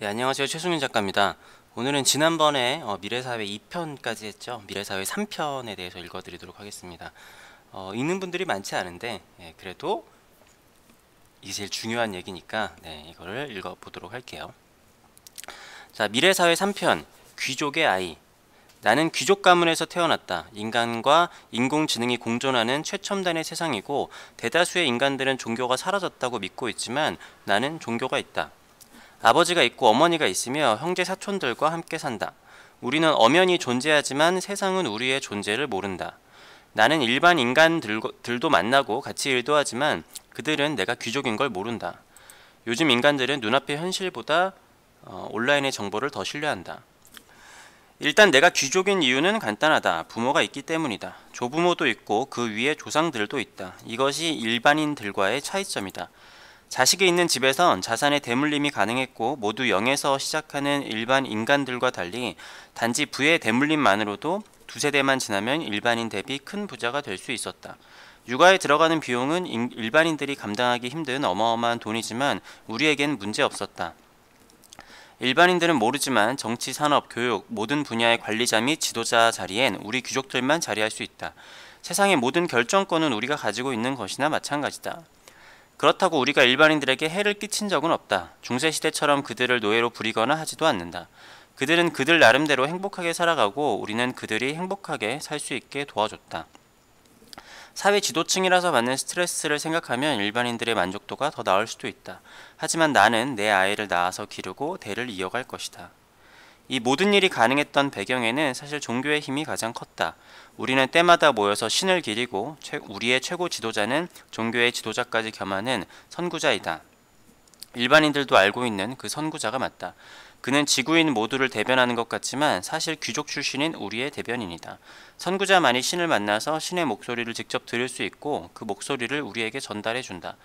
네, 안녕하세요. 최승윤 작가입니다. 오늘은 지난번에 어, 미래사회 2편까지 했죠. 미래사회 3편에 대해서 읽어드리도록 하겠습니다. 어, 읽는 분들이 많지 않은데 예, 그래도 이게 제일 중요한 얘기니까 네, 이거를 읽어보도록 할게요. 자, 미래사회 3편 귀족의 아이 나는 귀족 가문에서 태어났다. 인간과 인공지능이 공존하는 최첨단의 세상이고 대다수의 인간들은 종교가 사라졌다고 믿고 있지만 나는 종교가 있다. 아버지가 있고 어머니가 있으며 형제 사촌들과 함께 산다. 우리는 엄연히 존재하지만 세상은 우리의 존재를 모른다. 나는 일반 인간들도 만나고 같이 일도 하지만 그들은 내가 귀족인 걸 모른다. 요즘 인간들은 눈앞의 현실보다 어, 온라인의 정보를 더 신뢰한다. 일단 내가 귀족인 이유는 간단하다. 부모가 있기 때문이다. 조부모도 있고 그 위에 조상들도 있다. 이것이 일반인들과의 차이점이다. 자식이 있는 집에선 자산의 대물림이 가능했고 모두 0에서 시작하는 일반 인간들과 달리 단지 부의 대물림만으로도 두세 대만 지나면 일반인 대비 큰 부자가 될 수 있었다. 육아에 들어가는 비용은 일반인들이 감당하기 힘든 어마어마한 돈이지만 우리에겐 문제 없었다. 일반인들은 모르지만 정치, 산업, 교육 모든 분야의 관리자 및 지도자 자리엔 우리 귀족들만 자리할 수 있다. 세상의 모든 결정권은 우리가 가지고 있는 것이나 마찬가지다. 그렇다고 우리가 일반인들에게 해를 끼친 적은 없다. 중세시대처럼 그들을 노예로 부리거나 하지도 않는다. 그들은 그들 나름대로 행복하게 살아가고 우리는 그들이 행복하게 살 수 있게 도와줬다. 사회 지도층이라서 받는 스트레스를 생각하면 일반인들의 만족도가 더 나을 수도 있다. 하지만 나는 내 아이를 낳아서 기르고 대를 이어갈 것이다. 이 모든 일이 가능했던 배경에는 사실 종교의 힘이 가장 컸다. 우리는 때마다 모여서 신을 기리고 우리의 최고 지도자는 종교의 지도자까지 겸하는 선구자이다. 일반인들도 알고 있는 그 선구자가 맞다. 그는 지구인 모두를 대변하는 것 같지만 사실 귀족 출신인 우리의 대변인이다. 선구자만이 신을 만나서 신의 목소리를 직접 들을 수 있고 그 목소리를 우리에게 전달해 준다.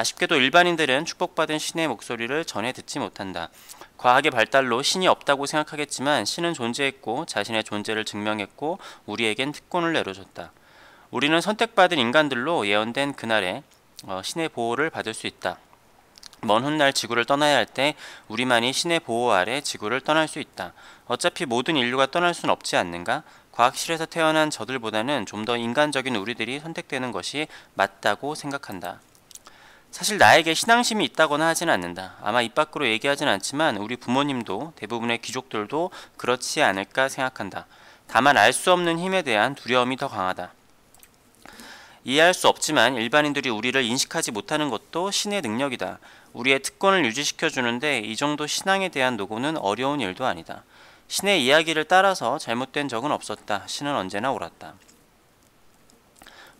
아쉽게도 일반인들은 축복받은 신의 목소리를 전해 듣지 못한다. 과학의 발달로 신이 없다고 생각하겠지만 신은 존재했고 자신의 존재를 증명했고 우리에겐 특권을 내려줬다. 우리는 선택받은 인간들로 예언된 그날에 어, 신의 보호를 받을 수 있다. 먼 훗날 지구를 떠나야 할 때 우리만이 신의 보호 아래 지구를 떠날 수 있다. 어차피 모든 인류가 떠날 순 없지 않는가? 과학실에서 태어난 저들보다는 좀 더 인간적인 우리들이 선택되는 것이 맞다고 생각한다. 사실 나에게 신앙심이 있다거나 하진 않는다. 아마 입 밖으로 얘기하진 않지만 우리 부모님도 대부분의 귀족들도 그렇지 않을까 생각한다. 다만 알 수 없는 힘에 대한 두려움이 더 강하다. 이해할 수 없지만 일반인들이 우리를 인식하지 못하는 것도 신의 능력이다. 우리의 특권을 유지시켜 주는데 이 정도 신앙에 대한 노고는 어려운 일도 아니다. 신의 이야기를 따라서 잘못된 적은 없었다. 신은 언제나 옳았다.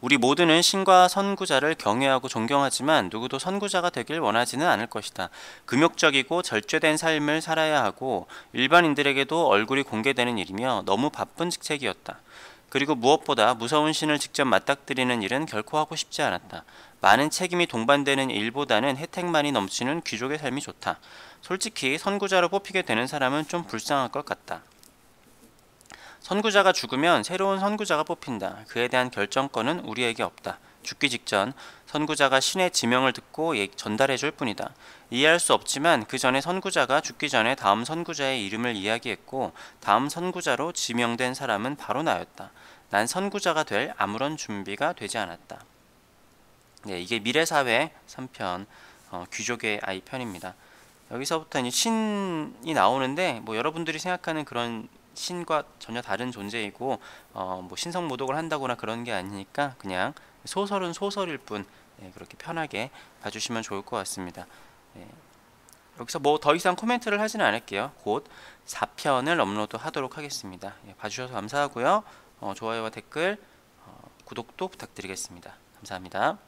우리 모두는 신과 선구자를 경외하고 존경하지만 누구도 선구자가 되길 원하지는 않을 것이다. 금욕적이고 절제된 삶을 살아야 하고 일반인들에게도 얼굴이 공개되는 일이며 너무 바쁜 직책이었다. 그리고 무엇보다 무서운 신을 직접 맞닥뜨리는 일은 결코 하고 싶지 않았다. 많은 책임이 동반되는 일보다는 혜택만이 넘치는 귀족의 삶이 좋다. 솔직히 선구자로 뽑히게 되는 사람은 좀 불쌍할 것 같다. 선구자가 죽으면 새로운 선구자가 뽑힌다. 그에 대한 결정권은 우리에게 없다. 죽기 직전 선구자가 신의 지명을 듣고 전달해 줄 뿐이다. 이해할 수 없지만 그 전에 선구자가 죽기 전에 다음 선구자의 이름을 이야기했고 다음 선구자로 지명된 사람은 바로 나였다. 난 선구자가 될 아무런 준비가 되지 않았다. 네, 이게 미래사회 3편 어, 귀족의 아이 편입니다. 여기서부터 이제 신이 나오는데 뭐 여러분들이 생각하는 그런 신과 전혀 다른 존재이고 어, 뭐 신성 모독을 한다거나 그런 게 아니니까 그냥 소설은 소설일 뿐 예, 그렇게 편하게 봐주시면 좋을 것 같습니다. 예, 여기서 뭐 더 이상 코멘트를 하지는 않을게요. 곧 4편을 업로드 하도록 하겠습니다. 예, 봐주셔서 감사하고요. 어, 좋아요와 댓글, 어, 구독도 부탁드리겠습니다. 감사합니다.